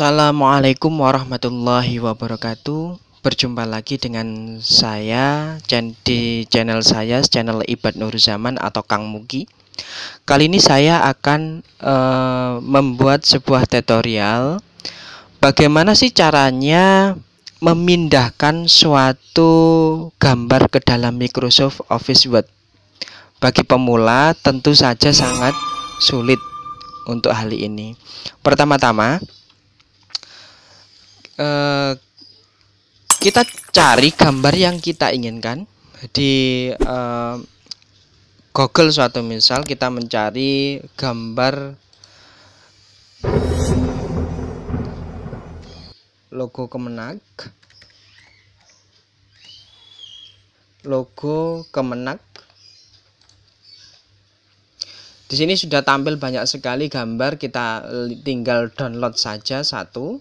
Assalamualaikum warahmatullahi wabarakatuh Berjumpa lagi dengan saya di channel saya, channel Ibad Zaman atau Kang Mugi Kali ini saya akan uh, membuat sebuah tutorial Bagaimana sih caranya memindahkan suatu gambar ke dalam Microsoft Office Word Bagi pemula tentu saja sangat sulit untuk hal ini Pertama-tama Eh, kita cari gambar yang kita inginkan di uh, Google suatu misal kita mencari gambar logo Kemenag logo Kemenag di sini sudah tampil banyak sekali gambar kita tinggal download saja satu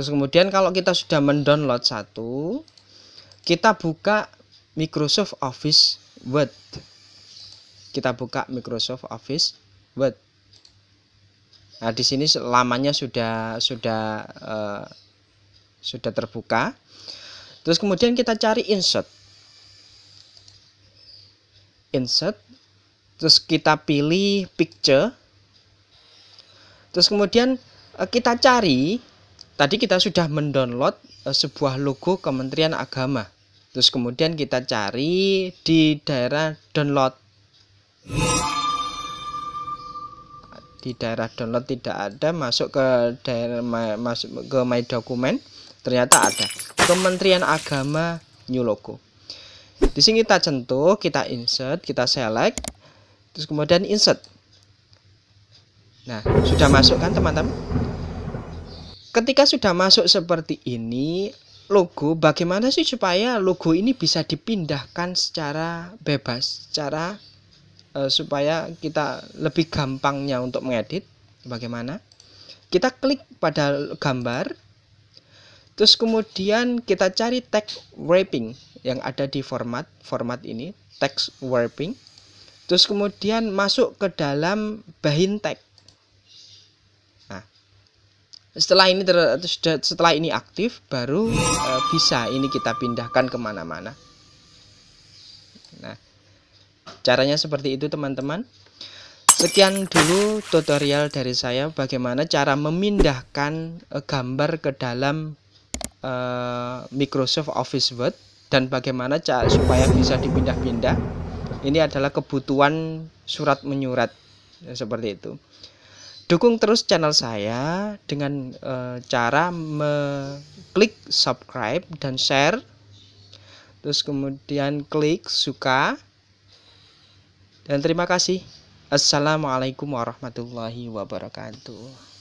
Terus kemudian kalau kita sudah mendownload satu, kita buka Microsoft Office Word. Kita buka Microsoft Office Word. Nah, di sini lamanya sudah sudah uh, sudah terbuka. Terus kemudian kita cari insert. Insert. Terus kita pilih picture. Terus kemudian eh, kita cari Tadi kita sudah mendownload eh, sebuah logo Kementerian Agama. Terus kemudian kita cari di daerah download. Di daerah download tidak ada, masuk ke daerah masuk ke My Dokumen, ternyata ada. Kementerian Agama new logo. Di sini kita centuh, kita insert, kita select, terus kemudian insert. Nah, sudah masuk kan teman-teman? ketika sudah masuk seperti ini logo bagaimana sih supaya logo ini bisa dipindahkan secara bebas secara uh, supaya kita lebih gampangnya untuk mengedit bagaimana kita klik pada gambar terus kemudian kita cari text wrapping yang ada di format format ini text wrapping terus kemudian masuk ke dalam bahin text setelah ini ter, setelah ini aktif baru e, bisa ini kita pindahkan kemana-mana nah caranya seperti itu teman-teman sekian dulu tutorial dari saya bagaimana cara memindahkan e, gambar ke dalam e, Microsoft Office Word dan bagaimana cara supaya bisa dipindah-pindah ini adalah kebutuhan surat menyurat ya, seperti itu Dukung terus channel saya dengan e, cara mengklik subscribe dan share. Terus kemudian klik suka. Dan terima kasih. Assalamualaikum warahmatullahi wabarakatuh.